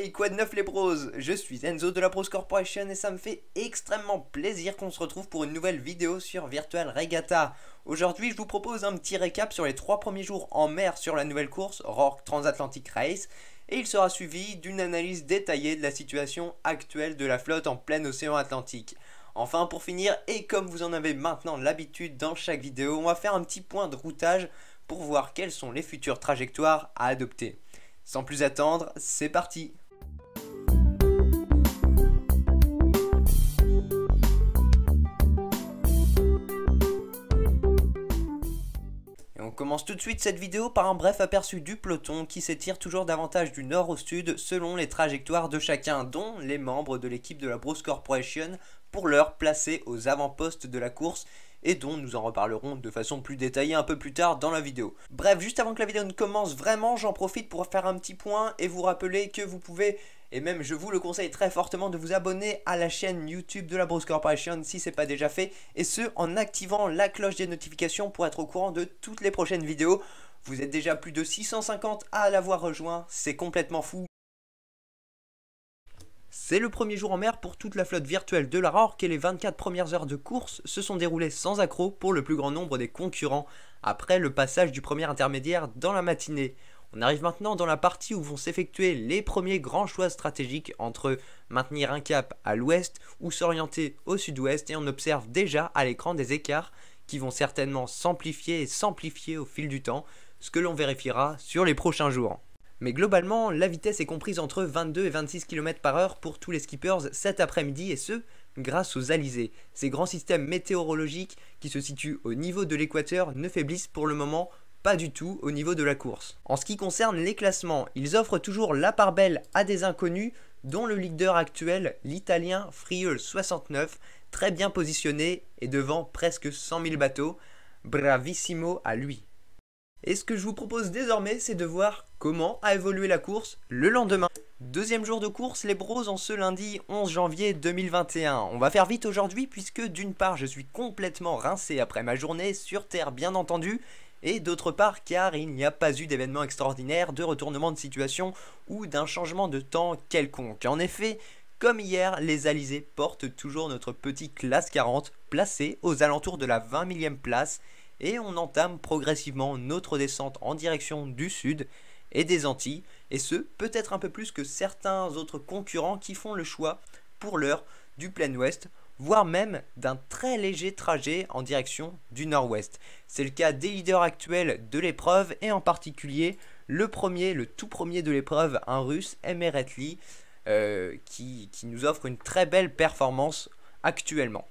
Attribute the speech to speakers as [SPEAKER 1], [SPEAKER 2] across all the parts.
[SPEAKER 1] Hey, quoi de neuf les pros Je suis Enzo de la Pros Corporation et ça me fait extrêmement plaisir qu'on se retrouve pour une nouvelle vidéo sur Virtual Regatta. Aujourd'hui, je vous propose un petit récap sur les trois premiers jours en mer sur la nouvelle course Rock Transatlantic Race et il sera suivi d'une analyse détaillée de la situation actuelle de la flotte en plein océan Atlantique. Enfin pour finir, et comme vous en avez maintenant l'habitude dans chaque vidéo, on va faire un petit point de routage pour voir quelles sont les futures trajectoires à adopter. Sans plus attendre, c'est parti commence tout de suite cette vidéo par un bref aperçu du peloton qui s'étire toujours davantage du nord au sud selon les trajectoires de chacun, dont les membres de l'équipe de la Bruce Corporation pour l'heure placés aux avant-postes de la course et dont nous en reparlerons de façon plus détaillée un peu plus tard dans la vidéo. Bref, juste avant que la vidéo ne commence vraiment, j'en profite pour faire un petit point et vous rappeler que vous pouvez et même je vous le conseille très fortement de vous abonner à la chaîne YouTube de la Bros Corporation si c'est pas déjà fait et ce en activant la cloche des notifications pour être au courant de toutes les prochaines vidéos. Vous êtes déjà plus de 650 à l'avoir rejoint, c'est complètement fou c'est le premier jour en mer pour toute la flotte virtuelle de la RORC et les 24 premières heures de course se sont déroulées sans accroc pour le plus grand nombre des concurrents après le passage du premier intermédiaire dans la matinée. On arrive maintenant dans la partie où vont s'effectuer les premiers grands choix stratégiques entre maintenir un cap à l'ouest ou s'orienter au sud-ouest et on observe déjà à l'écran des écarts qui vont certainement s'amplifier et s'amplifier au fil du temps, ce que l'on vérifiera sur les prochains jours. Mais globalement, la vitesse est comprise entre 22 et 26 km par heure pour tous les skippers cet après-midi et ce, grâce aux alizés. Ces grands systèmes météorologiques qui se situent au niveau de l'équateur ne faiblissent pour le moment pas du tout au niveau de la course. En ce qui concerne les classements, ils offrent toujours la part belle à des inconnus, dont le leader actuel, l'italien friul 69 très bien positionné et devant presque 100 000 bateaux. Bravissimo à lui. Et ce que je vous propose désormais, c'est de voir comment a évolué la course le lendemain. Deuxième jour de course, les bros en ce lundi 11 janvier 2021. On va faire vite aujourd'hui puisque d'une part je suis complètement rincé après ma journée sur Terre bien entendu, et d'autre part car il n'y a pas eu d'événement extraordinaire, de retournement de situation ou d'un changement de temps quelconque. En effet, comme hier, les Alizés portent toujours notre petit classe 40 placé aux alentours de la 20 millième place et on entame progressivement notre descente en direction du sud et des Antilles, et ce, peut-être un peu plus que certains autres concurrents qui font le choix, pour l'heure, du plein ouest, voire même d'un très léger trajet en direction du nord-ouest. C'est le cas des leaders actuels de l'épreuve, et en particulier le premier, le tout premier de l'épreuve, un russe, Emeretli euh, qui nous offre une très belle performance actuellement.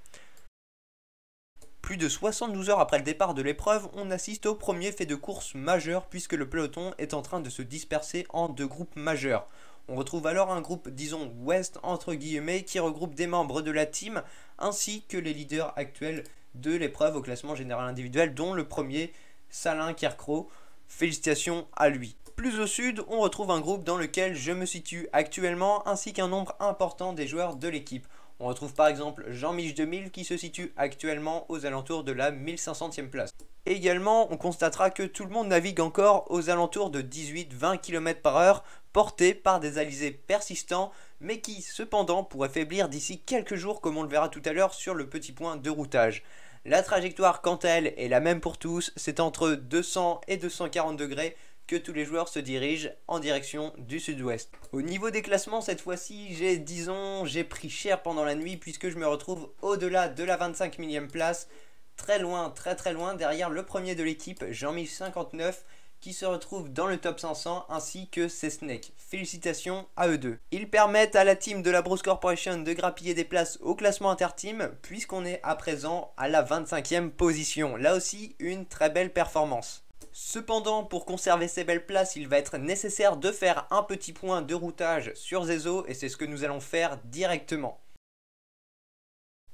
[SPEAKER 1] Plus de 72 heures après le départ de l'épreuve, on assiste au premier fait de course majeur puisque le peloton est en train de se disperser en deux groupes majeurs. On retrouve alors un groupe, disons ouest entre guillemets, qui regroupe des membres de la team ainsi que les leaders actuels de l'épreuve au classement général individuel, dont le premier, Salin Kerkro. Félicitations à lui. Plus au sud, on retrouve un groupe dans lequel je me situe actuellement ainsi qu'un nombre important des joueurs de l'équipe. On retrouve par exemple jean michel 2000 qui se situe actuellement aux alentours de la 1500e place. Également, on constatera que tout le monde navigue encore aux alentours de 18-20 km par heure, porté par des alizés persistants, mais qui cependant pourraient faiblir d'ici quelques jours comme on le verra tout à l'heure sur le petit point de routage. La trajectoire quant à elle est la même pour tous, c'est entre 200 et 240 degrés, que tous les joueurs se dirigent en direction du sud-ouest. Au niveau des classements, cette fois-ci, j'ai, disons, j'ai pris cher pendant la nuit puisque je me retrouve au-delà de la 25 millième place, très loin, très très loin, derrière le premier de l'équipe, Jean-Michel 59, qui se retrouve dans le top 500 ainsi que ses snakes. Félicitations à eux deux. Ils permettent à la team de la Bruce Corporation de grappiller des places au classement inter-team puisqu'on est à présent à la 25e position. Là aussi une très belle performance. Cependant, pour conserver ces belles places, il va être nécessaire de faire un petit point de routage sur Zezo et c'est ce que nous allons faire directement.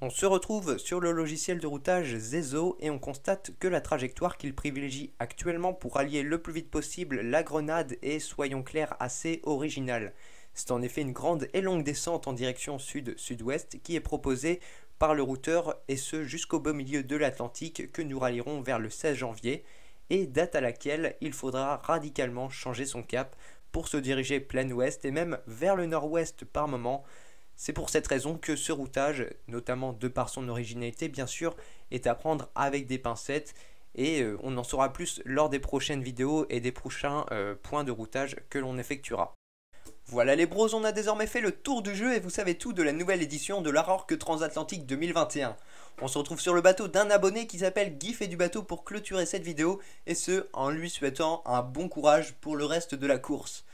[SPEAKER 1] On se retrouve sur le logiciel de routage Zezo et on constate que la trajectoire qu'il privilégie actuellement pour rallier le plus vite possible la grenade est, soyons clairs, assez originale. C'est en effet une grande et longue descente en direction sud-sud-ouest qui est proposée par le routeur et ce jusqu'au beau milieu de l'Atlantique que nous rallierons vers le 16 janvier et date à laquelle il faudra radicalement changer son cap pour se diriger plein ouest et même vers le nord-ouest par moment. C'est pour cette raison que ce routage, notamment de par son originalité bien sûr, est à prendre avec des pincettes et euh, on en saura plus lors des prochaines vidéos et des prochains euh, points de routage que l'on effectuera. Voilà les bros, on a désormais fait le tour du jeu et vous savez tout de la nouvelle édition de l'Arorque Transatlantique 2021. On se retrouve sur le bateau d'un abonné qui s'appelle Guy fait du bateau pour clôturer cette vidéo et ce en lui souhaitant un bon courage pour le reste de la course.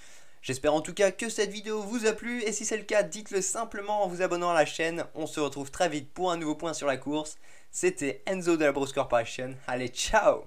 [SPEAKER 1] J'espère en tout cas que cette vidéo vous a plu et si c'est le cas dites-le simplement en vous abonnant à la chaîne. On se retrouve très vite pour un nouveau point sur la course. C'était Enzo de la Brose Corporation. Allez ciao